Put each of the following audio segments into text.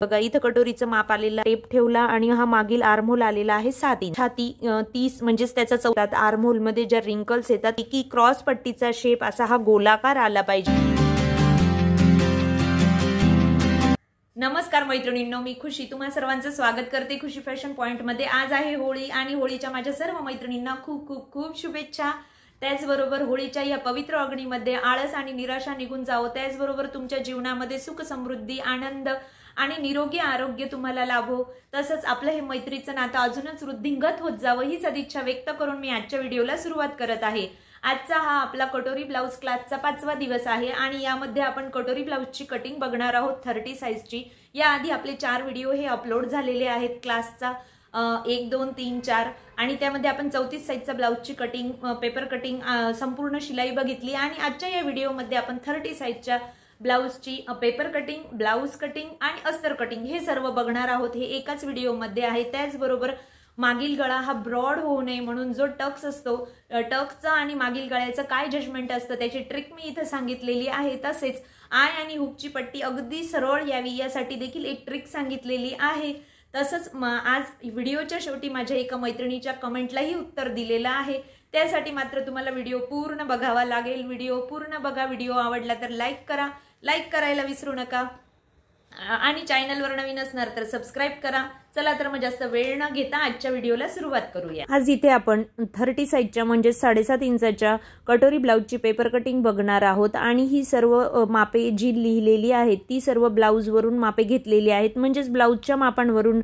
बघा इथं कटोरीचं माप आलेलं टेप ठेवला आणि हा मागील आर्मोल आलेला आहे सात इंच छाती तीस म्हणजेच त्याचा चौदा आर्मोल मध्ये ज्या रिंकल्स येतात की क्रॉस पट्टीचा शेप असा हा गोलाकार आला पाहिजे नमस्कार मैत्रिणींनो मी खुशी तुम्हा सर्वांचं स्वागत करते खुशी फॅशन मध्ये आज आहे होळी आणि होळीच्या माझ्या सर्व मैत्रिणींना खूप खूप खूप शुभेच्छा त्याचबरोबर होळीच्या या पवित्र अग्नीमध्ये आळस आणि निराशा निघून जावं त्याचबरोबर तुमच्या जीवनामध्ये सुख समृद्धी आनंद आणि निरोगी आरोग्य तुम्हाला लाभो तसंच आपलं हे मैत्रीचं नातं अजूनच वृद्धिंगत होत जावं ही सदिच्छा व्यक्त करून मी आजच्या व्हिडिओला सुरुवात करत आहे आजचा हा आपला कटोरी ब्लाऊज क्लासचा पाचवा दिवस आहे आणि यामध्ये आपण कटोरी ब्लाऊजची कटिंग बघणार आहोत थर्टी साईजची याआधी आपले चार व्हिडिओ हे अपलोड झालेले आहेत क्लासचा एक दोन तीन चार आणि त्यामध्ये आपण चौतीस साईजचा ब्लाऊजची कटिंग पेपर कटिंग संपूर्ण शिलाई बघितली आणि आजच्या या व्हिडिओमध्ये आपण थर्टी साईजच्या ब्लाऊजची पेपर कटिंग ब्लाऊज कटिंग आणि अस्तर कटिंग हे सर्व बघणार आहोत हे एकाच व्हिडिओमध्ये आहे त्याचबरोबर मागील गळा हा ब्रॉड होऊ नये म्हणून जो टक्स असतो टक्सचा आणि मागील गळ्याचं काय जजमेंट असतं त्याची ट्रिक मी इथं सांगितलेली आहे तसेच आय आणि हुकची पट्टी अगदी सरळ यावी यासाठी देखील एक ट्रिक सांगितलेली आहे तसंच आज व्हिडिओच्या शेवटी माझ्या एका मैत्रिणीच्या कमेंटलाही उत्तर दिलेलं आहे त्यासाठी मात्र तुम्हाला व्हिडिओ पूर्ण बघावा लागेल व्हिडिओ पूर्ण बघा व्हिडिओ आवडला तर लाईक करा लाईक करायला विसरू नका आणि चॅनलवर नवीन असणार तर सबस्क्राईब करा चला तर मग जास्त वेळ न घेता आजच्या व्हिडिओला सुरुवात करूया आज इथे आपण थर्टी साईजच्या म्हणजे साडेसात इंचाच्या कटोरी ब्लाऊजची पेपर कटिंग बघणार आहोत आणि ही सर्व मापे जी लिहिलेली आहेत ती सर्व ब्लाऊजवरून मापे घेतलेली आहेत म्हणजेच ब्लाऊजच्या मापांवरून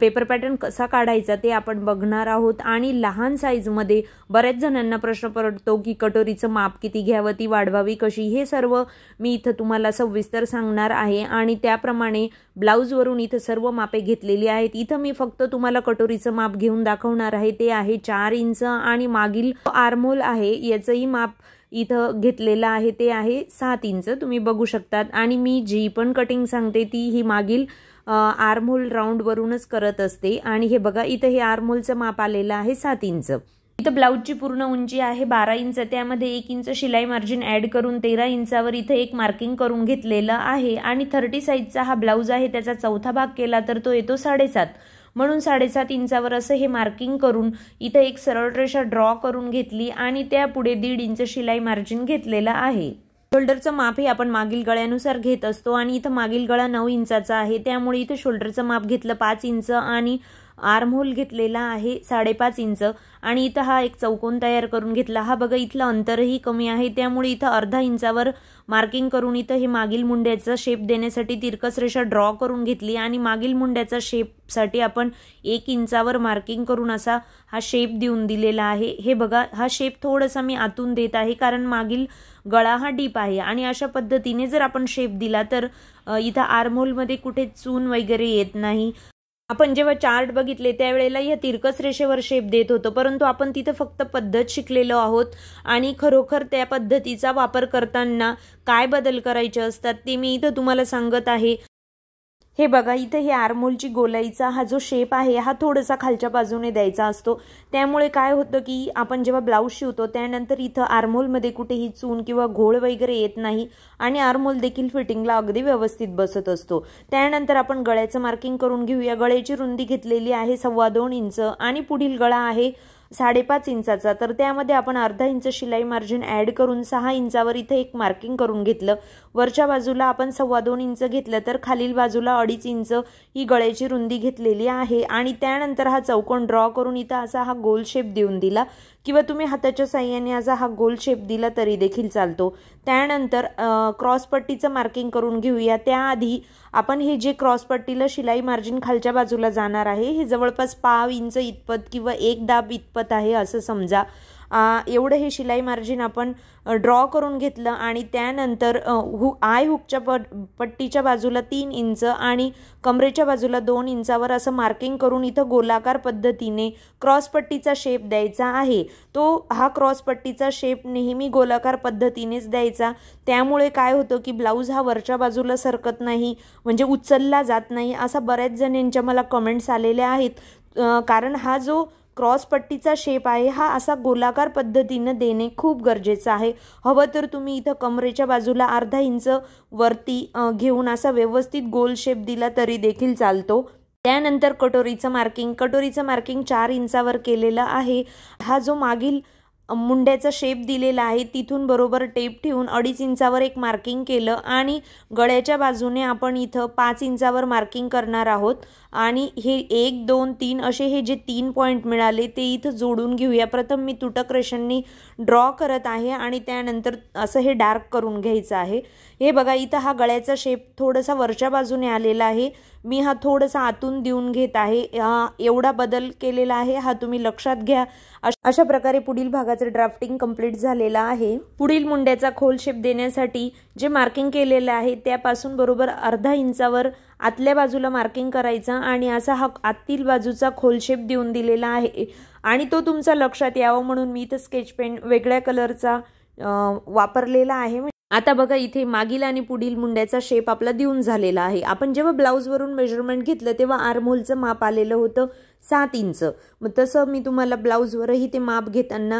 पेपर पॅटर्न कसा काढायचा ते आपण बघणार आहोत आणि लहान साईजमध्ये बऱ्याच जणांना प्रश्न पडतो की कटोरीचं माप किती घ्यावं ती वाढवावी कशी हे सर्व मी इथं तुम्हाला सविस्तर सांगणार आहे आणि त्याप्रमाणे ब्लाऊजवरून इथं सर्व मापे घेतलेली आहेत इथं मी फक्त तुम्हाला कटोरीचं माप घेऊन दाखवणार आहे ते आहे चार इंच आणि मागील आर्मोल आहे याचंही माप इथं घेतलेलं आहे ते आहे सात इंच तुम्ही बघू शकतात आणि मी जी पण कटिंग सांगते ती ही मागील आर्मोल राऊंडवरूनच करत असते आणि हे बघा इथं हे आर्मोलचं माप आलेलं आहे सात इंच इथं ब्लाऊजची पूर्ण उंची आहे बारा इंच त्यामध्ये एक इंच शिलाई मार्जिन ऍड करून तेरा इंचावर इथं एक मार्किंग करून घेतलेलं आहे आणि थर्टी साईजचा हा ब्लाऊज आहे त्याचा चौथा भाग केला तर तो येतो साडेसात म्हणून साडेसात इंचावर असं हे मार्किंग करून इथं एक सरळ रेषा ड्रॉ करून घेतली आणि त्यापुढे दीड इंच शिलाई मार्जिन घेतलेलं आहे शोल्डरचं माप हे आपण मागील गळ्यानुसार घेत असतो आणि इथं मागील गळा नऊ इंचाचा आहे त्यामुळे इथं शोल्डरचं माप घेतलं पाच इंच आणि आर्महोल घेतलेला आहे साडेपाच इंच आणि इथं हा एक चौकोन तयार करून घेतला हा बघा इथलं अंतरही कमी आहे त्यामुळे इथं अर्धा इंचावर मार्किंग करून इथं हे मागील मुंड्याचा शेप देण्यासाठी तिरकस रेषा ड्रॉ करून घेतली आणि मागील मुंड्याचा शेपसाठी आपण एक इंचावर मार्किंग करून असा हा शेप देऊन दिलेला आहे हे बघा हा शेप थोडासा मी आतून देत आहे कारण मागील गळा हा डीप आहे आणि अशा पद्धतीने जर आपण शेप दिला तर इथं आर्महोलमध्ये कुठे चून वगैरे येत नाही आपण जेव्हा चार्ट बघितले त्यावेळेला या तिरकस रेषेवर शेप देत होतो परंतु आपण तिथं फक्त पद्धत शिकलेलो आहोत आणि खरोखर त्या पद्धतीचा वापर करताना काय बदल करायचे असतात ते मी इथं तुम्हाला सांगत आहे हे बघा इथं हे आरमोलची गोलाईचा हा जो शेप आहे हा थोडासा खालच्या बाजूने द्यायचा असतो त्यामुळे काय होतं की आपण जेव्हा ब्लाऊज शिवतो त्यानंतर इथं आरमोलमध्ये कुठेही चून किंवा घोळ वगैरे येत नाही आणि आरमोल देखील फिटिंगला अगदी व्यवस्थित बसत असतो त्यानंतर आपण गळ्याचं मार्किंग करून घेऊया गळ्याची रुंदी घेतलेली आहे सव्वा दोन इंच आणि पुढील गळा आहे साडेपाच इंचाचा तर त्यामध्ये आपण अर्धा इंच शिलाई मार्जिन ॲड करून सहा इंचावर इथे एक मार्किंग करून घेतलं वरच्या बाजूला आपण सव्वा दोन इंच घेतलं तर खालील बाजूला अडीच इंच ही गळ्याची रुंदी घेतलेली आहे आणि त्यानंतर हा चौकोन ड्रॉ करून इथं असा हा गोल शेप देऊन दिला किंवा तुम्ही हाताच्या साह्याने असा हा गोल शेप दिला तरी देखील चालतो त्यानंतर क्रॉसपट्टीचं मार्किंग करून घेऊया त्याआधी आपण हे जे क्रॉसपट्टीला शिलाई मार्जिन खालच्या बाजूला जाणार आहे हे जवळपास पाव इंच इतपत किंवा एक दाब इतपत आहे असं समजा एवढं हे शिलाई मार्जिन आपण ड्रॉ करून घेतलं आणि त्यानंतर हु आय हुकच्या प पट्टीच्या बाजूला तीन इंच आणि कमरेच्या बाजूला दोन इंचावर असं मार्किंग करून इथं गोलाकार पद्धतीने क्रॉस पट्टीचा शेप द्यायचा आहे तो हा क्रॉस पट्टीचा शेप नेहमी गोलाकार पद्धतीनेच द्यायचा त्यामुळे काय होतं की ब्लाऊज हा वरच्या बाजूला सरकत नाही म्हणजे उचलला जात नाही असा बऱ्याच जणांच्या मला कमेंट्स आलेल्या आहेत कारण हा जो क्रॉसपट्टीचा शेप आहे हा असा गोलाकार पद्धतीनं देणे खूप गरजेचं आहे हवं तर तुम्ही इथं कमरेच्या बाजूला अर्धा इंच वरती घेऊन असा व्यवस्थित गोल शेप दिला तरी देखील चालतो त्यानंतर कटोरीचं मार्किंग कटोरीचं मार्किंग चार इंचावर केलेलं आहे हा जो मागील मुंड्याचा शेप दिलेला आहे तिथून बरोबर टेप ठेवून अडीच इंचावर एक मार्किंग केलं आणि गळ्याच्या बाजूने आपण इथं पाच इंचावर मार्किंग करणार आहोत आणि हे एक दोन तीन असे हे जे तीन पॉईंट मिळाले ते इथं जोडून घेऊया प्रथम मी तुटक रेशननी ड्रॉ करत आहे आणि त्यानंतर असं हे डार्क करून घ्यायचं आहे हे बघा इथं हा गळ्याचा शेप थोडासा वरच्या बाजूने आलेला आहे मी हा थोडासा आतून देऊन घेत आहे एवढा बदल केलेला आहे हा तुम्ही लक्षात घ्या अशा प्रकारे पुढील भागाचं ड्राफ्टिंग कंप्लीट झालेलं आहे पुढील मुंड्याचा खोल शेप देण्यासाठी जे मार्किंग केलेलं आहे त्यापासून बरोबर अर्धा इंचावर आतल्या बाजूला मार्किंग करायचा आणि असा हा आतील बाजूचा खोल शेप देऊन दिलेला आहे आणि तो तुमचा लक्षात यावा म्हणून मी इथं स्केच पेन वेगळ्या कलरचा वापरलेला आहे आता बघा इथे मागील आणि पुढील मुंड्याचा शेप आपला देऊन झालेला आहे आपण जेव्हा ब्लाऊजवरून मेजरमेंट घेतलं तेव्हा आर्महोलचं माप आलेलं होतं सात इंच मग तसं मी तुम्हाला ब्लाऊजवरही ते माप घेताना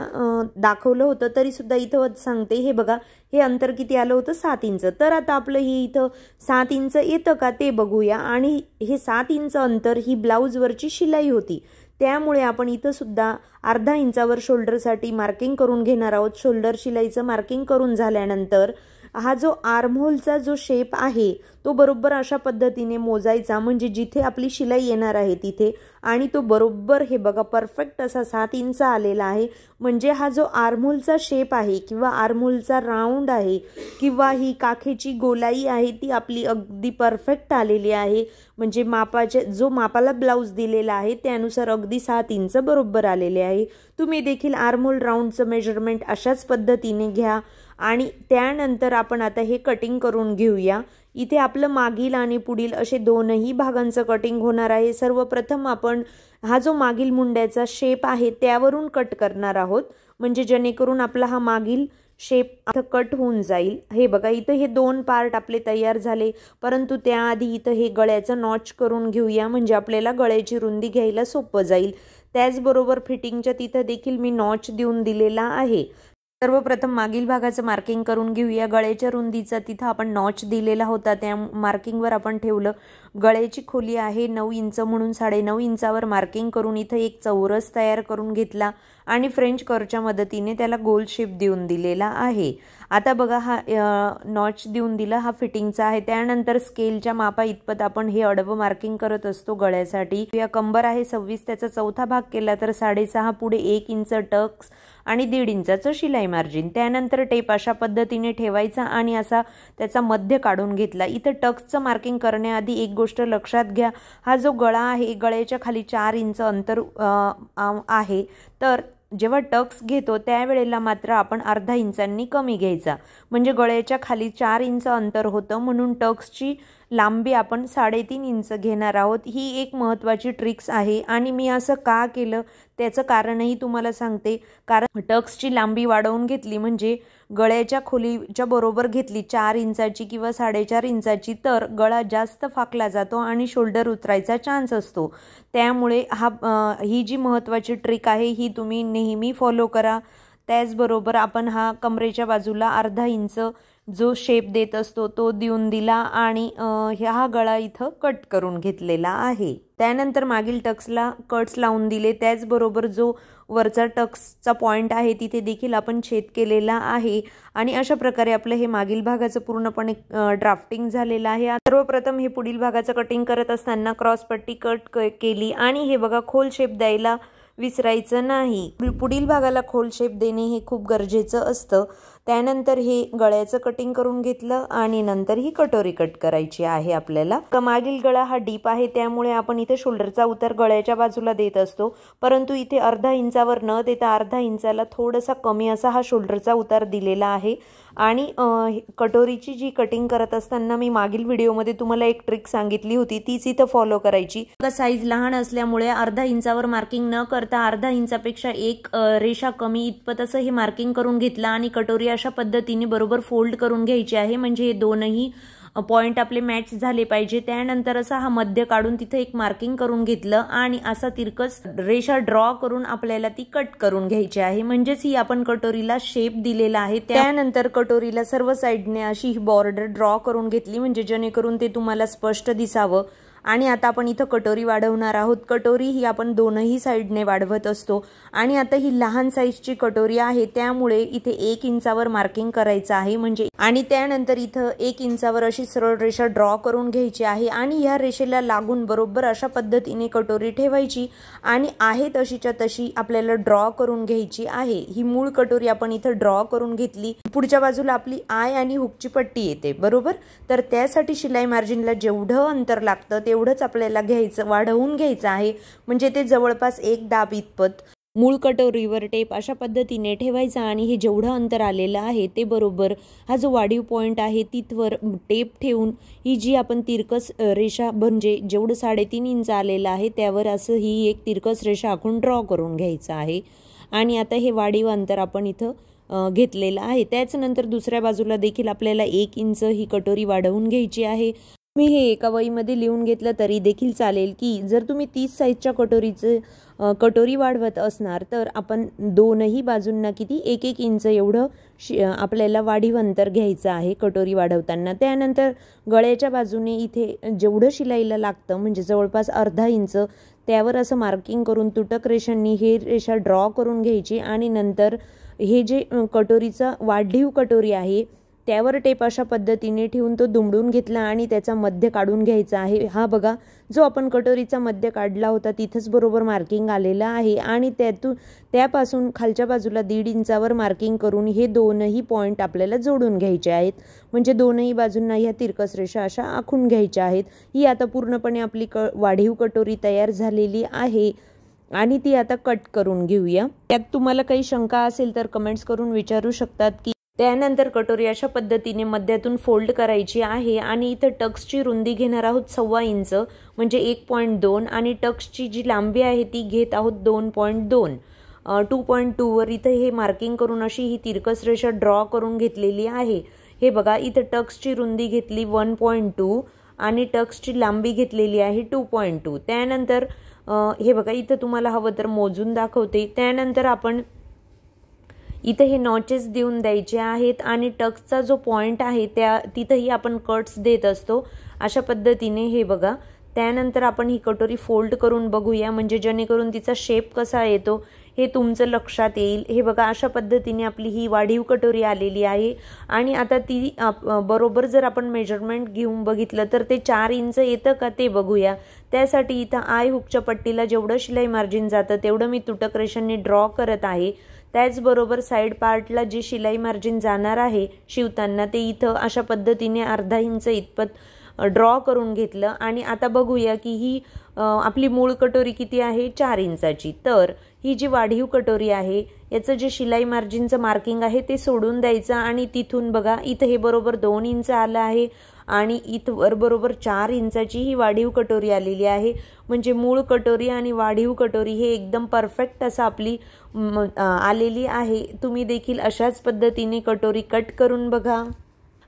दाखवलं होतं तरीसुद्धा इथं सांगते हे बघा हे अंतर किती आलं होतं सात इंच तर आता आपलं हे इथं सात इंच येतं का ते बघूया आणि हे सात इंच अंतर ही ब्लाऊजवरची शिलाई होती त्यामुळे आपण इथंसुद्धा अर्धा इंचावर शोल्डरसाठी मार्किंग करून घेणार आहोत शोल्डर शिलाईचं मार्किंग करून झाल्यानंतर हा जो आर्महोलचा जो शेप आहे तो बरोबर अशा पद्धतीने मोजायचा म्हणजे जिथे आपली शिलाई येणार आहे तिथे आणि तो बरोबर हे बघा परफेक्ट असा सात इंच आलेला आहे म्हणजे हा जो आर्मोलचा शेप आहे किंवा आर्मोलचा राऊंड आहे किंवा ही काखेची गोलाई आहे ती आपली अगदी परफेक्ट आलेली आहे म्हणजे मापाचे जो मापाला ब्लाऊज दिलेला आहे त्यानुसार अगदी सात इंच बरोबर आलेले आहे तुम्ही देखील आर्मोल राऊंडचं मेजरमेंट अशाच पद्धतीने घ्या आणि त्यानंतर आपण आता हे कटिंग करून घेऊया इथे आपलं मागील आणि पुढील असे दोनही भागांचं कटिंग होणार आहे सर्वप्रथम आपण हा जो मागील मुंड्याचा शेप आहे त्यावरून कट करणार आहोत म्हणजे जेणेकरून आपला हा मागील शेप आता कट होऊन जाईल हे बघा इथं हे दोन पार्ट आपले तयार झाले परंतु त्याआधी इथं हे गळ्याचं नॉच करून घेऊया म्हणजे आपल्याला गळ्याची रुंदी घ्यायला सोपं जाईल त्याचबरोबर फिटिंगच्या तिथं देखील मी नॉच देऊन दिलेला आहे सर्वप्रथम मागील भागाचं मार्किंग करून घेऊया गळ्याच्या रुंदीचा तिथं आपण नॉच दिलेला होता त्या मार्किंगवर आपण ठेवलं गळ्याची खोली आहे नऊ इंच म्हणून साडेनऊ इंचावर मार्किंग करून इथं एक चौरस तयार करून घेतला आणि फ्रेंच करच्या मदतीने त्याला गोल शेप देऊन दिलेला आहे आता बघा हा नॉच देऊन दिला हा फिटिंगचा आहे त्यानंतर स्केलच्या मापा इतपत आपण हे अडवं मार्किंग करत असतो गळ्यासाठी या कंबर आहे सव्वीस त्याचा चौथा भाग केला तर साडेसहा पुढे एक इंच टक्स आणि दीड इंचाचं शिलाई मार्जिन त्यानंतर टेप अशा पद्धतीने ठेवायचा आणि असा त्याचा मध्य काढून घेतला इथं टक्सचं मार्किंग करण्याआधी एक गोष्ट लक्षात घ्या हा जो गळा आहे गळ्याच्या खाली चार इंच अंतर आहे तर जेव्हा टक्स घेतो त्यावेळेला मात्र आपण अर्धा इंचांनी कमी घ्यायचा म्हणजे गळ्याच्या खाली चार इंच अंतर होतं म्हणून टक्सची लांबी आपण साडेतीन इंच घेणार आहोत ही एक महत्त्वाची ट्रिक्स आहे आणि मी असं का केलं त्याचं कारणही तुम्हाला सांगते कारण टक्सची लांबी वाढवून घेतली म्हणजे गळ्याच्या खोलीच्या बरोबर घेतली चार इंचाची किंवा साडेचार इंचाची तर गळा जास्त फाकला जातो आणि शोल्डर उतरायचा चान्स असतो त्यामुळे हा ही जी महत्त्वाची ट्रिक आहे ही तुम्ही नेहमी फॉलो करा त्याचबरोबर आपण हा कमरेच्या बाजूला अर्धा इंच जो शेप देत असतो तो देऊन दिला आणि हा गळा इथं कट करून घेतलेला आहे त्यानंतर मागील टक्सला कट्स लावून दिले त्याचबरोबर जो वरचा टक्सचा पॉईंट आहे तिथे देखील आपण छेद केलेला आहे आणि अशा प्रकारे आपलं हे मागील भागाचं पूर्णपणे ड्राफ्टिंग झालेलं आहे सर्वप्रथम हे पुढील भागाचं कटिंग करत असताना क्रॉसपट्टी कट केली आणि हे बघा खोल शेप द्यायला विसरायचं नाही पुढील भागाला खोल शेप देणे हे खूप गरजेचं असतं त्यानंतर ही गळ्याचं कटिंग करून घेतलं आणि नंतर ही कटोरी कट करायची आहे आपल्याला मागील गळा हा डीप आहे त्यामुळे आपण इथे शोल्डरचा उतार गळ्याच्या बाजूला देत असतो परंतु इथे अर्धा इंचावर न देता अर्धा इंचाला थोडासा कमी असा हा शोल्डरचा उतार दिलेला आहे आणि कटोरीची जी कटिंग करत असताना मी मागील व्हिडिओमध्ये तुम्हाला एक ट्रिक सांगितली होती तीच इथं फॉलो करायची साईज लहान असल्यामुळे अर्धा इंचावर मार्किंग न करता अर्धा इंचापेक्षा एक रेषा कमी इतपत असं हे मार्किंग करून घेतलं आणि कटोरी अशा पद्धतीने बरोबर फोल्ड करून घ्यायची आहे म्हणजे हे दोनही पॉईंट आपले मॅच झाले पाहिजे त्यानंतर असा हा मध्य काढून तिथे एक मार्किंग करून घेतलं आणि असा तिरकस रेषा ड्रॉ करून आपल्याला ती कट करून घ्यायची आहे म्हणजेच ही आपण कटोरीला शेप दिलेला आहे त्यानंतर कटोरीला सर्व साईडने अशी ही बॉर्डर ड्रॉ करून घेतली म्हणजे जेणेकरून ते तुम्हाला स्पष्ट दिसावं आणि आता आपण इथं कटोरी वाढवणार आहोत कटोरी ही आपण दोनही साईडने वाढवत असतो आणि आता ही लहान साईजची कटोरी आहे त्यामुळे इथे एक इंचावर मार्किंग करायचं आहे म्हणजे आणि त्यानंतर इथं एक इंचावर अशी सरळ रेषा ड्रॉ करून घ्यायची आहे आणि ह्या रेषेला लागून बरोबर अशा पद्धतीने कटोरी ठेवायची आणि आहे तशीच्या तशी आपल्याला ड्रॉ करून घ्यायची आहे ही मूळ कटोरी आपण इथं ड्रॉ करून घेतली पुढच्या बाजूला आपली आय आणि हुकची पट्टी येते बरोबर तर त्यासाठी शिलाई मार्जिनला जेवढं अंतर लागतं तेवढंच आपल्याला घ्यायचं वाढवून घ्यायचं आहे म्हणजे ते जवळपास एक दाब इतपत मूळ कटोरीवर टेप अशा पद्धतीने ठेवायचा आणि हे जेवढं अंतर आलेलं आहे ते बरोबर हा जो वाढीव पॉईंट आहे तिथवर टेप ठेवून ही जी आपण तिरकस रेषा म्हणजे जेवढं साडेतीन इंच आलेलं आहे त्यावर असं ही एक तिरकस रेषा आखून ड्रॉ करून घ्यायचं आहे आणि आता हे वाढीव अंतर आपण इथं घेतलेलं आहे त्याचनंतर दुसऱ्या बाजूला देखील आपल्याला एक इंच ही कटोरी वाढवून घ्यायची आहे तुम्ही हे एका वहीमध्ये लिहून घेतलं तरी देखील चालेल की जर तुम्ही तीस साईजच्या कटोरीचं कटोरी वाढवत असणार तर आपण दोनही बाजूंना किती एक एक इंच एवढं शि आपल्याला वाढीव अंतर घ्यायचं आहे कटोरी वाढवताना त्यानंतर गळ्याच्या बाजूने इथे जेवढं शिलाईला लागतं म्हणजे जवळपास अर्धा इंच त्यावर असं मार्किंग करून तुटक रेषांनी हे रेषा ड्रॉ करून घ्यायची आणि नंतर हे जे कटोरीचं वाढीव कटोरी आहे त्यावर टेप अशा पद्धतीने ठेवून तो दुमडून घेतला आणि त्याचा मध्य काढून घ्यायचा आहे हा बघा जो आपण कटोरीचा मध्य काढला होता तिथंच बरोबर मार्किंग आलेलं आहे आणि त्यातून त्यापासून खालच्या बाजूला दीड इंचावर मार्किंग करून हे दोनही पॉईंट आपल्याला जोडून घ्यायचे आहेत म्हणजे दोनही बाजूंना ह्या तिरकस रेषा अशा आखून घ्यायच्या आहेत ही आता पूर्णपणे आपली क वाढीव कटोरी तयार झालेली आहे आणि ती आता कट करून घेऊया त्यात तुम्हाला काही शंका असेल तर कमेंट्स करून विचारू शकतात की त्यानंतर कटोरी अशा पद्धतीने मध्यातून फोल्ड करायची आहे आणि इथं टक्सची रुंदी घेणार आहोत सव्वा इंच म्हणजे एक पॉईंट दोन आणि टक्सची जी लांबी आहे ती घेत आहोत दोन पॉईंट दोन टू पॉईंट टूवर इथं हे मार्किंग करून अशी ही तिरकस रेषा ड्रॉ करून घेतलेली आहे हे बघा इथं टक्सची रुंदी घेतली वन पॉईंट टू आणि टक्सची लांबी घेतलेली आहे टू पॉईंट टू त्यानंतर हे बघा इथं तुम्हाला हवं तर मोजून दाखवते त्यानंतर आपण इथे हे नॉचेस देऊन द्यायचे आहेत आणि टक्सचा जो पॉईंट आहे त्या तिथंही आपण कट्स देत असतो अशा पद्धतीने हे बघा त्यानंतर आपण ही कटोरी फोल्ड करून बघूया म्हणजे जेणेकरून तिचा शेप कसा येतो हे तुमचं लक्षात येईल हे बघा अशा पद्धतीने आपली ही वाढीव कटोरी आलेली आहे आणि आता ती बरोबर जर आपण मेजरमेंट घेऊन बघितलं तर ते चार इंच येतं का ते बघूया त्यासाठी इथं आय हुकच्या पट्टीला जेवढं शिलाई मार्जिन जातं तेवढं मी तुटक रेषांनी ड्रॉ करत आहे त्याचबरोबर साईड पार्टला जी शिलाई मार्जिन जाणार आहे शिवताना ते इथं अशा पद्धतीने अर्धा इंच इतपत ड्रॉ करून घेतलं आणि आता बघूया की ही आपली मूळ कटोरी किती आहे चार इंचाची तर ही जी वाढीव कटोरी आहे याचं जे शिलाई मार्जिनचं मार्किंग आहे ते सोडून द्यायचं आणि तिथून बघा इथं हे बरोबर दोन इंच आलं आहे आणि इथवर बरोबर चार इंचाची ही वाढीव कटोरी आलेली आहे म्हणजे मूळ कटोरी आणि वाढीव कटोरी हे एकदम परफेक्ट असं आपली आलेली आहे तुम्ही देखील अशाच पद्धतीने कटोरी कट करून बघा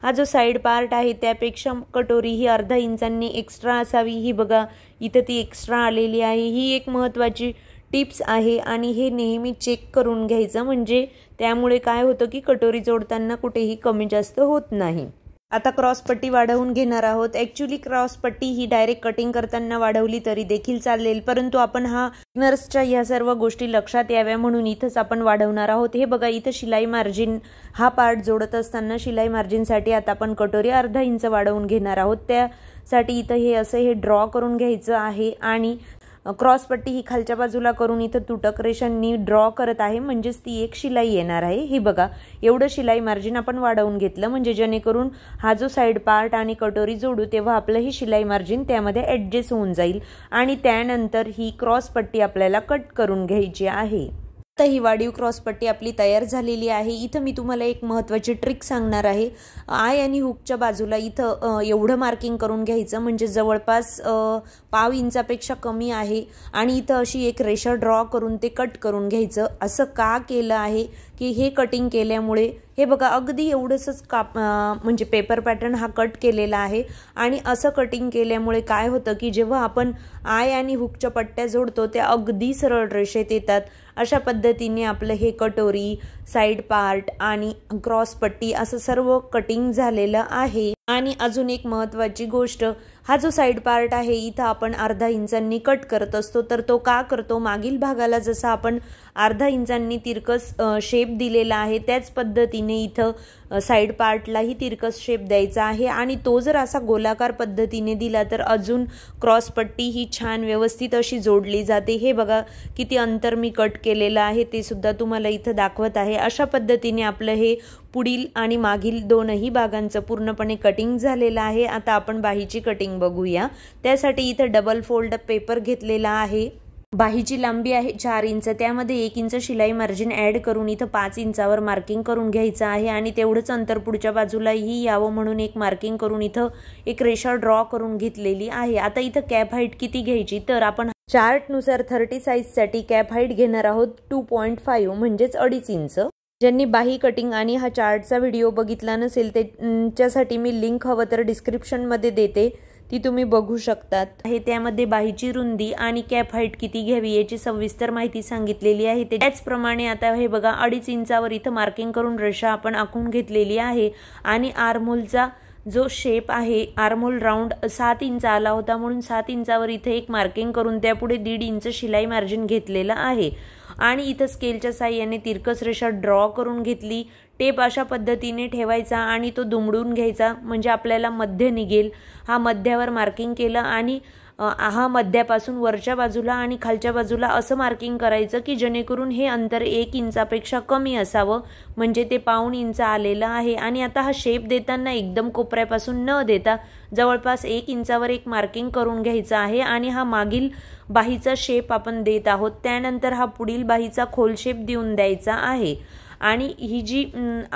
हा जो साईड पार्ट आहे त्यापेक्षा कटोरी ही अर्धा इंचांनी एक्स्ट्रा असावी ही बघा इथं ती एक्स्ट्रा आलेली आहे ही एक महत्त्वाची टिप्स आहे आणि हे नेहमी चेक करून घ्यायचं म्हणजे त्यामुळे काय होतं की कटोरी जोडताना कुठेही कमी जास्त होत नाही आता क्रॉसपट्टी वाढवून घेणार आहोत ॲक्च्युली क्रॉसपट्टी ही डायरेक्ट कटिंग करताना वाढवली तरी देखील चालेल परंतु आपण हा नर्सच्या ह्या सर्व गोष्टी लक्षात याव्या म्हणून इथंच आपण वाढवणार आहोत हे बघा इथं शिलाई मार्जिन हा पार्ट जोडत असताना शिलाई मार्जिनसाठी आता आपण कटोरी अर्धा इंच वाढवून घेणार आहोत त्यासाठी इथं हे असं हे ड्रॉ करून घ्यायचं आहे आणि क्रॉस पट्टी ही खालच्या बाजूला करून इथं तुटक रेषांनी ड्रॉ करत आहे म्हणजेच ती एक शिलाई येणार आहे हे बघा एवढं शिलाई मार्जिन आपण वाढवून घेतलं म्हणजे जेणेकरून हा जो साईड पार्ट आणि कटोरी जोडू तेव्हा आपलं ही शिलाई मार्जिन त्यामध्ये ॲडजस्ट होऊन जाईल आणि त्यानंतर ही क्रॉस पट्टी आपल्याला कट करून घ्यायची आहे आता ही वाढीव क्रॉसपट्टी आपली तयार झालेली आहे इथं मी तुम्हाला एक महत्त्वाची ट्रिक सांगणार आहे आय आणि हुकच्या बाजूला इथं एवढं मार्किंग करून घ्यायचं म्हणजे जवळपास पाव इंचापेक्षा कमी आहे आणि इथं अशी एक रेषा ड्रॉ करून ते कट करून घ्यायचं असं का केलं आहे की हे कटिंग केल्यामुळे हे बघा अगदी एवढंसंच काप म्हणजे पेपर पॅटर्न हा कट केलेला आहे आणि असं कटिंग केल्यामुळे काय होतं की जेव्हा आपण आय आणि हुकच्या पट्ट्या जोडतो त्या अगदी सरळ रेषेत येतात अशा पद्धतीने आपलं हे कटोरी साइड पार्ट आणि क्रॉस पट्टी असं सर्व कटिंग झालेलं आहे आणि अजून एक महत्वाची गोष्ट हा जो साइड पार्ट आहे इथं आपण अर्धा इंचांनी कट करत असतो तर तो का करतो मागील भागाला जसं आपण अर्धा इंचांनी तिरकस शेप दिलेला आहे त्याच पद्धतीने इथं साईड पार्टलाही तिरकस शेप द्यायचा आहे आणि तो जर असा गोलाकार पद्धतीने दिला तर अजून क्रॉसपट्टी ही छान व्यवस्थित अशी जोडली जाते हे बघा किती अंतर मी कट केलेलं आहे ते सुद्धा तुम्हाला इथं दाखवत आहे अशा पद्धतीने आपलं हे पुढील आणि मागील दोनही भागांचं पूर्णपणे कटिंग झालेलं आहे आता आपण बाहीची कटिंग बघूया त्यासाठी इथं डबल फोल्ड पेपर घेतलेला आहे बाहीची लांबी आहे चार इंच त्यामध्ये एक इंच शिलाई मार्जिन ॲड करून इथं पाच इंचावर मार्किंग करून घ्यायचं आहे आणि तेवढंच अंतर पुढच्या बाजूलाही यावं म्हणून एक मार्किंग करून इथं एक रेषा ड्रॉ करून घेतलेली आहे आता इथं कॅप हाईट किती घ्यायची तर आपण चार्टनुसार थर्टी साईजसाठी कॅप हाईट घेणार आहोत टू पॉईंट फाईव्ह म्हणजेच अडीच इंच ज्यांनी बाही कटिंग आणि हा चार्टचा व्हिडिओ बघितला नसेल त्याच्यासाठी मी लिंक हवं तर डिस्क्रिप्शनमध्ये देते ती तुम्ही बघू शकतात हे त्यामध्ये बाहीची रुंदी आणि कॅप हाईट किती घ्यावी याची सविस्तर माहिती सांगितलेली आहे त्याचप्रमाणे आता हे बघा अडीच इंचावर इथं मार्किंग करून रेषा आपण आखून घेतलेली आहे आणि आरमोलचा जो शेप आहे आर्मोल राऊंड सात इंच आला होता म्हणून सात इंचावर इथे एक मार्किंग करून त्यापुढे दीड इंच शिलाई मार्जिन घेतलेलं आहे आणि इथं स्केलच्या साह्याने तिरकस रेषा ड्रॉ करून घेतली टेप अशा पद्धतीने ठेवायचा आणि तो दुमडून घ्यायचा म्हणजे आपल्याला मध्य निघेल हा मध्यावर मार्किंग केलं आणि हा मध्यापासून वरच्या बाजूला आणि खालच्या बाजूला असं मार्किंग करायचं की जेणेकरून हे अंतर एक इंचापेक्षा कमी असावं म्हणजे ते पाऊण इंच आलेलं आहे आणि आता हा शेप देताना एकदम कोपऱ्यापासून न देता जवळपास एक इंचावर एक मार्किंग करून घ्यायचं आहे आणि हा मागील बाहीचा शेप आपण देत आहोत त्यानंतर हा पुढील बाहीचा खोल शेप देऊन द्यायचा आहे आणि ही जी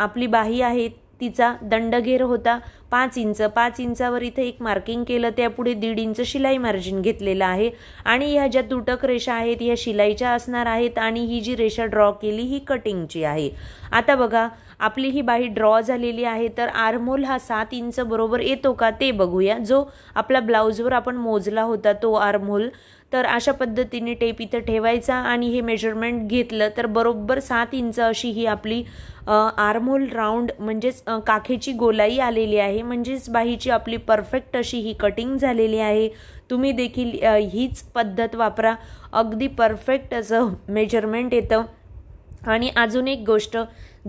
आपली बाही आहे तिचा दंडघेर होता पाच इंच पाच इंचावर इथे एक मार्किंग केलं त्यापुढे दीड इंच शिलाई मार्जिन घेतलेलं आहे आणि ह्या ज्या तुटक रेषा आहेत ह्या शिलाईच्या असणार आहेत आणि ही जी रेषा ड्रॉ केली ही कटिंगची आहे आता बघा आपली ही बाही ड्रॉ झालेली आहे तर आरमोल हा सात इंच बरोबर येतो का ते बघूया जो आपला ब्लाऊजवर आपण मोजला होता तो आरमोल तर अशा पद्धतीने टेप इथं ठेवायचा आणि हे मेजरमेंट घेतलं तर बरोबर सात इंच अशी ही आपली आर्मोल राऊंड म्हणजेच काखेची गोलाई आलेली आहे म्हणजेच बाहीची आपली परफेक्ट अशी ही कटिंग झालेली आहे तुम्ही देखील हीच पद्धत वापरा अगदी परफेक्ट असं मेजरमेंट येतं आणि अजून एक गोष्ट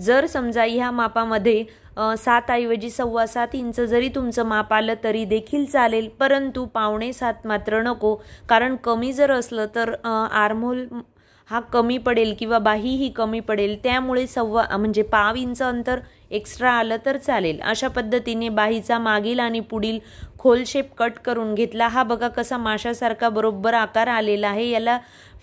जर समजा ह्या मापामध्ये सातऐवजी सव्वा सात इंच जरी तुमचं माप आलं तरी देखील चालेल परंतु पावणे सात मात्र नको कारण कमी जर असलं तर आर्मोल हा कमी पडेल किंवा बाही ही कमी पडेल त्यामुळे सव्वा म्हणजे पाव इंच अंतर एक्स्ट्रा आलं तर चालेल अशा पद्धतीने बाहीचा मागील आणि पुढील खोल शेप कट करून घेतला हा बघा कसा माशासारखा बरोबर आकार आलेला आहे याला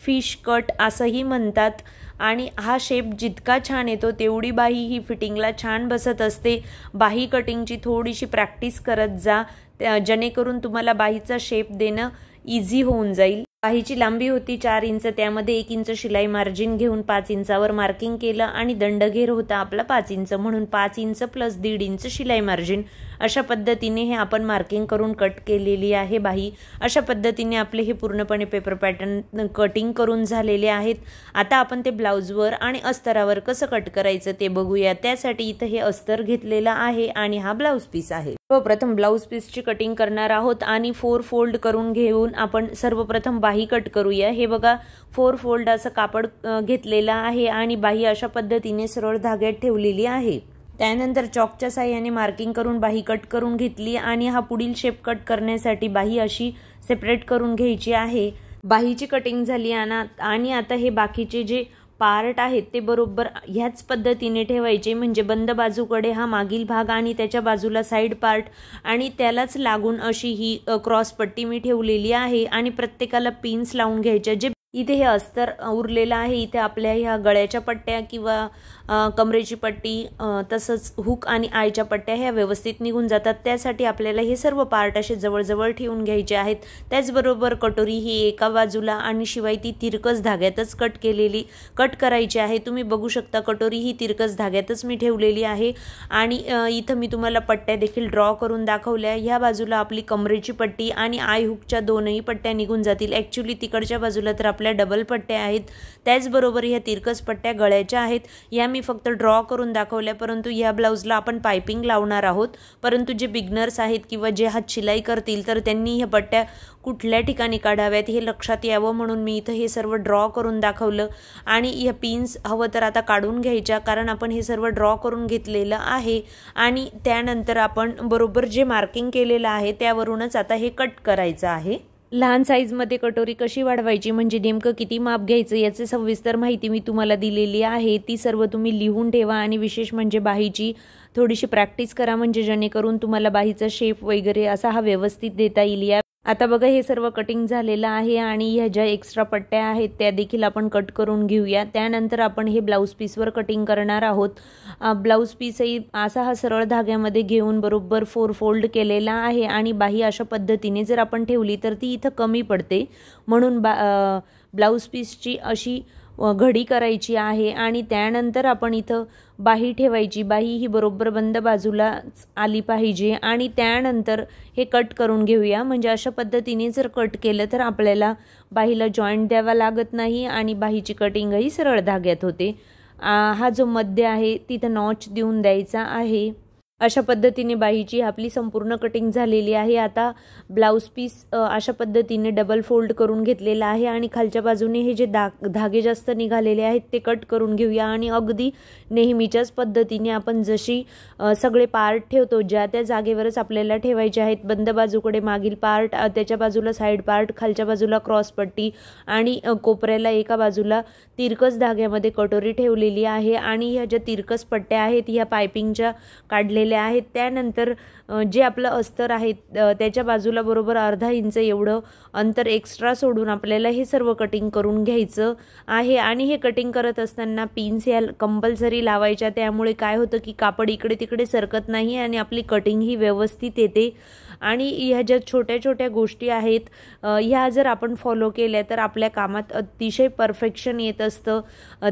फिश कट असंही म्हणतात आणि हा शेप जितका छान येतो तेवढी बाही ही फिटिंगला छान बसत असते बाही कटिंगची थोडीशी प्रॅक्टिस करत जा त्या जेणेकरून तुम्हाला बाहीचा शेप देणं इझी होऊन जाईल पाहीची लांबी होती चार इंच त्यामध्ये एक इंच शिलाई मार्जिन घेऊन पाच इंचावर मार्किंग केलं आणि दंडघेर होता आपला पाच इंच म्हणून पाच इंच प्लस दीड इंच शिलाई मार्जिन अशा पद्धतीने हे आपण मार्किंग करून कट केलेली आहे बाही अशा पद्धतीने आपले हे पूर्णपणे पेपर पॅटर्न कटिंग करून झालेले आहेत आता आपण ते ब्लाऊजवर आणि अस्तरावर कसं कट करायचं ते बघूया त्यासाठी इथं हे अस्तर घेतलेलं आहे आणि हा ब्लाऊज पीस आहे सर्वप्रथम ब्लाऊज पीसची कटिंग करणार आहोत आणि फोर फोल्ड करून घेऊन आपण सर्वप्रथम बाही कट करूया हे बघा फोर फोल्ड असं कापड घेतलेलं आहे आणि बाही अशा पद्धतीने सरळ धाग्यात ठेवलेली आहे त्यानंतर चॉकच्या साह्याने मार्किंग करून बाही कट करून घेतली आणि हा पुढील शेप कट करण्यासाठी बाही अशी सेपरेट करून घ्यायची आहे बाहीची कटिंग झाली आणि आता हे बाकीचे जे पार्ट आहेत ते बरोबर ह्याच पद्धतीने ठेवायचे म्हणजे बंद बाजूकडे हा मागील भाग आणि त्याच्या बाजूला साईड पार्ट आणि त्यालाच लागून अशी ही क्रॉसपट्टी मी ठेवलेली आहे आणि प्रत्येकाला पिन्स लावून घ्यायच्या जे इथे हे अस्तर उरलेलं आहे इथे आपल्या ह्या गळ्याच्या पट्ट्या किंवा कमरेची पट्टी तसंच हुक आणि आयच्या पट्ट्या ह्या व्यवस्थित निघून जातात त्यासाठी आपल्याला हे सर्व पार्ट असे जवळजवळ ठेवून घ्यायचे आहेत त्याचबरोबर कटोरी ही एका बाजूला आणि शिवाय ती तिरकस धाग्यातच कट केलेली कट करायची आहे तुम्ही बघू शकता कटोरी ही तिरकस धाग्यातच मी ठेवलेली आहे आणि इथं मी तुम्हाला पट्ट्या देखील ड्रॉ करून दाखवल्या ह्या बाजूला आपली कमरेची पट्टी आणि आय हुकच्या दोनही पट्ट्या निघून जातील ॲक्च्युली तिकडच्या बाजूला तर आपल्या आपल्या डबल पट्ट्या आहेत त्याचबरोबर ह्या तिरकस पट्ट्या गळ्याच्या आहेत ह्या मी फक्त ड्रॉ करून दाखवल्या परंतु ह्या ब्लाऊजला आपण पायपिंग लावणार आहोत परंतु जे बिगनर्स आहेत किंवा जे हात शिलाई करतील तर त्यांनी ह्या पट्ट्या कुठल्या ठिकाणी काढाव्यात हे लक्षात यावं म्हणून मी इथं हे सर्व ड्रॉ करून दाखवलं आणि ह्या पिन्स हवं तर आता काढून घ्यायच्या कारण आपण हे सर्व ड्रॉ करून घेतलेलं आहे आणि त्यानंतर आपण बरोबर जे मार्किंग केलेलं आहे त्यावरूनच आता हे कट करायचं आहे लहान साईजमध्ये कटोरी कशी वाढवायची म्हणजे नेमकं किती माप घ्यायचं याचे सविस्तर माहिती मी तुम्हाला दिलेली आहे ती सर्व तुम्ही लिहून ठेवा आणि विशेष म्हणजे बाहीची थोडीशी प्रॅक्टिस करा म्हणजे जेणेकरून तुम्हाला बाहीचा शेप वगैरे असा हा व्यवस्थित देता येईल या आता बघा हे सर्व कटिंग झालेलं आहे आणि ह्या ज्या एक्स्ट्रा पट्ट्या आहेत त्या देखील आपण कट करून घेऊया त्यानंतर आपण हे ब्लाऊज पीसवर कटिंग करणार आहोत ब्लाऊज पीसही असा हा सरळ धाग्यामध्ये घेऊन बरोबर फोर फोल्ड केलेला आहे आणि बाही अशा पद्धतीने जर आपण ठेवली तर ती इथं कमी पडते म्हणून बा ब्लाऊज पीसची अशी घडी करायची आहे आणि त्यानंतर आपण इथं बाही ठेवायची बाही ही बरोबर बंद बाजूलाच आली पाहिजे आणि त्यानंतर हे कट करून घेऊया म्हणजे अशा पद्धतीने जर कट केलं तर आपल्याला बाहीला जॉईंट द्यावा लागत नाही आणि बाहीची कटिंगही सरळ धाग्यात होते हा जो मध्य आहे तिथं नॉच देऊन द्यायचा आहे अशा पद्धतीने बाहीची आपली संपूर्ण कटिंग झालेली आहे आता ब्लाऊज पीस अशा पद्धतीने डबल फोल्ड करून घेतलेला आहे आणि खालच्या बाजूने हे जे दाग धागे जास्त निघालेले आहेत ते कट करून घेऊया आणि अगदी नेहमीच्याच पद्धतीने आपण जशी सगळे पार्ट ठेवतो ज्या त्या जागेवरच आपल्याला ठेवायचे आहेत बंद बाजूकडे मागील पार्ट त्याच्या बाजूला साईड पार्ट खालच्या बाजूला क्रॉसपट्टी आणि कोपऱ्याला एका बाजूला तिरकस धाग्यामध्ये कटोरी ठेवलेली आहे आणि ह्या ज्या तिरकस पट्ट्या आहेत ह्या पायपिंगच्या काढलेल्या आहेत त्यानंतर जे आपलं अस्तर आहे त्याच्या बाजूला बरोबर अर्धा इंच एवढं अंतर एक्स्ट्रा सोडून आपल्याला हे सर्व कटिंग करून घ्यायचं आहे आणि हे कटिंग करत असताना पिन्स ह्या कंपल्सरी लावायच्या त्यामुळे काय होतं की कापड इकडे तिकडे सरकत नाही आणि आपली कटिंग ही व्यवस्थित येते आणि ह्या ज्या छोट्या छोट्या गोष्टी आहेत ह्या जर आपण फॉलो केल्या तर आपल्या कामात अतिशय परफेक्शन येत असतं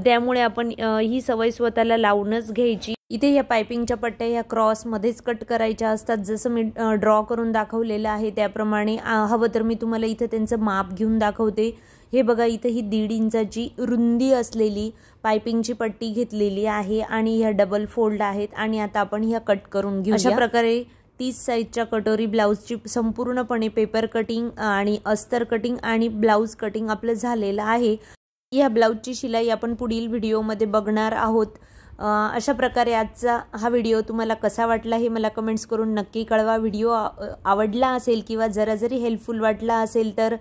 त्यामुळे आपण ही सवय स्वतःला लावूनच घ्यायची इथे ह्या पायपिंगच्या पट्ट्या ह्या क्रॉसमध्येच कट करायच्या असतात जसं मी ड्रॉ करून दाखवलेलं आहे त्याप्रमाणे हवं तर मी तुम्हाला इथं त्यांचं माप घेऊन दाखवते हे बघा इथं ही दीड इंचाची रुंदी असलेली पायपिंगची पट्टी घेतलेली आहे आणि ह्या डबल फोल्ड आहेत आणि आता आपण ह्या कट करून घेऊ अशा प्रकारे तीस साईजच्या कटोरी ब्लाऊजची संपूर्णपणे पेपर कटिंग आणि अस्तर कटिंग आणि ब्लाऊज कटिंग आपलं झालेलं आहे या ब्लाऊजची शिलाई आपण पुढील व्हिडिओमध्ये बघणार आहोत अशा प्रकारे आजचा हा व्हिडिओ तुम्हाला कसा वाटला हे मला कमेंट्स करून नक्की कळवा व्हिडिओ आवडला असेल किंवा जरा जरी हेल्पफुल वाटला असेल तर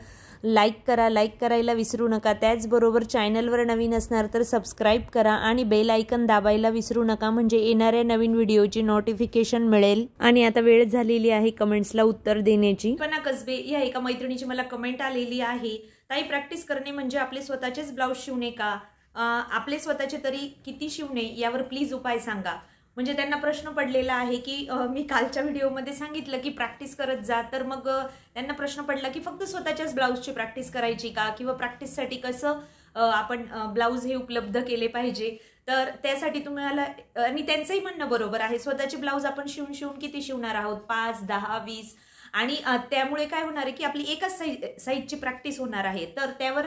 लाईक करा लाईक करायला विसरू नका त्याचबरोबर चॅनलवर नवीन असणार तर सबस्क्राईब करा आणि बेल आयकन दाबायला विसरू नका म्हणजे येणाऱ्या नवीन व्हिडिओची नोटिफिकेशन मिळेल आणि आता वेळ झालेली आहे कमेंट्सला उत्तर देण्याची पण कसबे या एका मैत्रिणीची मला कमेंट आलेली आहे ताई प्रॅक्टिस करणे म्हणजे आपले स्वतःचेच ब्लाऊज शिवणे का आपले स्वतःचे तरी किती शिवणे यावर प्लीज उपाय सांगा म्हणजे त्यांना प्रश्न पडलेला आहे की मी कालच्या व्हिडिओमध्ये सांगितलं की प्रॅक्टिस करत जा तर मग त्यांना प्रश्न पडला की फक्त स्वतःच्याच ब्लाऊजची प्रॅक्टिस करायची का किंवा प्रॅक्टिससाठी कसं आपण ब्लाऊज हे उपलब्ध केले पाहिजे तर त्यासाठी तुम्हाला आणि त्यांचंही म्हणणं बरोबर आहे स्वतःचे ब्लाऊज आपण शिवून शिवून किती शिवणार आहोत पाच दहा वीस आणि त्यामुळे काय होणार आहे की आपली एकाच साई साईजची प्रॅक्टिस होणार आहे तर त्यावर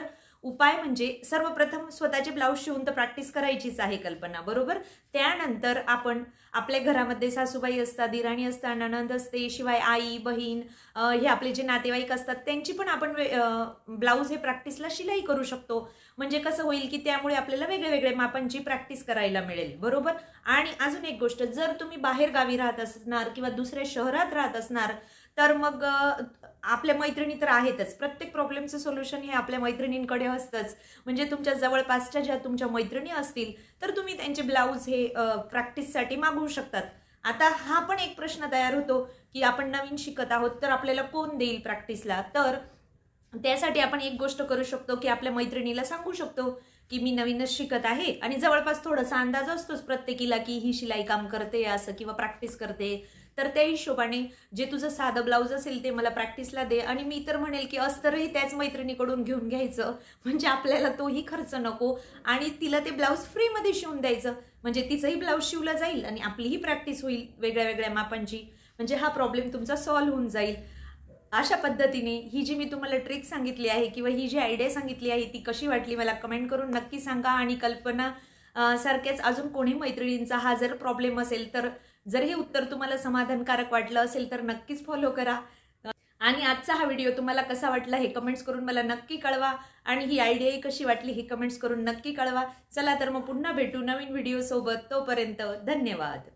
उपाय म्हणजे सर्वप्रथम स्वतःचे ब्लाऊज शिवून तर प्रॅक्टिस करायचीच आहे कल्पना बरोबर त्यानंतर आपण आपल्या घरामध्ये सासूबाई असतात दिराणी असतात ननंद असते शिवाय आई बहीण हे आपले जे नातेवाईक असतात त्यांची पण आपण ब्लाऊज हे प्रॅक्टिसला शिलाई करू शकतो म्हणजे कसं होईल की त्यामुळे आपल्याला वेगळे मापांची प्रॅक्टिस करायला मिळेल बरोबर आणि अजून एक गोष्ट जर तुम्ही बाहेर गावी राहत असणार किंवा दुसऱ्या शहरात राहत असणार तर मग आपल्या मैत्रिणी तर आहेतच प्रत्येक प्रॉब्लेमचं सोल्युशन हे आपल्या मैत्रिणींकडे असतंच म्हणजे तुमच्या जवळपासच्या ज्या तुमच्या मैत्रिणी असतील तर तुम्ही त्यांचे ब्लाऊज हे प्रॅक्टिससाठी मागवू शकतात आता हा पण एक प्रश्न तयार होतो की आपण नवीन शिकत आहोत तर आपल्याला कोण देईल प्रॅक्टिसला तर त्यासाठी आपण एक गोष्ट करू शकतो की आपल्या मैत्रिणीला सांगू शकतो की मी नवीनच शिकत आहे आणि जवळपास थोडासा अंदाज असतोच प्रत्येकीला की ही शिलाई काम करते असं किंवा प्रॅक्टिस करते तर त्या हिशोबाने जे तुझं साधं ब्लाऊज असेल ते मला प्रॅक्टिसला दे आणि मी तर म्हणेल की अस्तरही त्याच मैत्रिणीकडून घेऊन घ्यायचं म्हणजे आपल्याला तोही खर्च नको आणि तिला ते ब्लाऊज फ्रीमध्ये शिवून द्यायचं म्हणजे तिचंही ब्लाऊज शिवला जाईल आणि आपलीही प्रॅक्टिस होईल वेगळ्या वेगळ्या मापांची म्हणजे हा प्रॉब्लेम तुमचा सॉल्व्ह होऊन जाईल अशा पद्धतीने ही जी मी तुम्हाला ट्रिक सांगितली आहे किंवा ही जी आयडिया सांगितली आहे ती कशी वाटली मला कमेंट करून नक्की सांगा आणि कल्पना सारख्याच अजून कोणी मैत्रिणींचा हा जर प्रॉब्लेम असेल तर जर हे उत्तर तुम्हाला समाधानकारक वाटलं असेल तर नक्कीच फॉलो करा आणि आजचा हा व्हिडिओ तुम्हाला कसा वाटला हे कमेंट्स करून मला नक्की कळवा आणि ही आयडियाही कशी वाटली हे कमेंट्स करून नक्की कळवा चला तर मग पुन्हा भेटू नवीन व्हिडिओसोबत तोपर्यंत धन्यवाद